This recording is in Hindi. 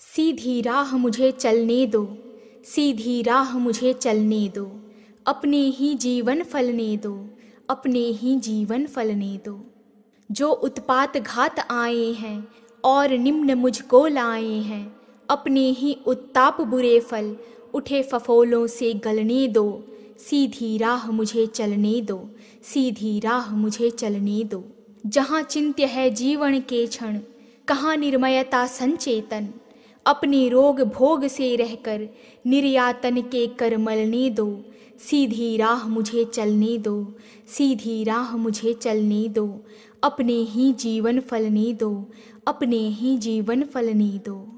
सीधी राह मुझे चलने दो सीधी राह मुझे चलने दो अपने ही जीवन फलने दो अपने ही जीवन फलने दो जो उत्पात घात आए हैं और निम्न मुझको लाए हैं अपने ही उत्ताप बुरे फल उठे फफोलों से गलने दो सीधी राह मुझे चलने दो सीधी राह मुझे चलने दो जहाँ चिंत्य है जीवन के क्षण कहाँ निर्मयता संचेतन अपने रोग भोग से रहकर निर्यातन के कर मलने दो सीधी राह मुझे चलने दो सीधी राह मुझे चलने दो अपने ही जीवन फलने दो अपने ही जीवन फलने दो